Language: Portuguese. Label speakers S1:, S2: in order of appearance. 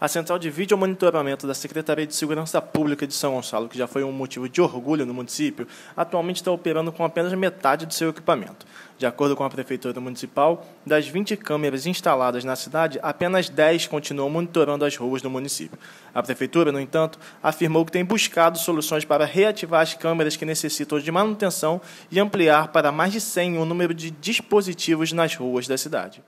S1: A central de vídeo monitoramento da Secretaria de Segurança Pública de São Gonçalo, que já foi um motivo de orgulho no município, atualmente está operando com apenas metade do seu equipamento. De acordo com a Prefeitura Municipal, das 20 câmeras instaladas na cidade, apenas 10 continuam monitorando as ruas do município. A Prefeitura, no entanto, afirmou que tem buscado soluções para reativar as câmeras que necessitam de manutenção e ampliar para mais de 100 o número de dispositivos nas ruas da cidade.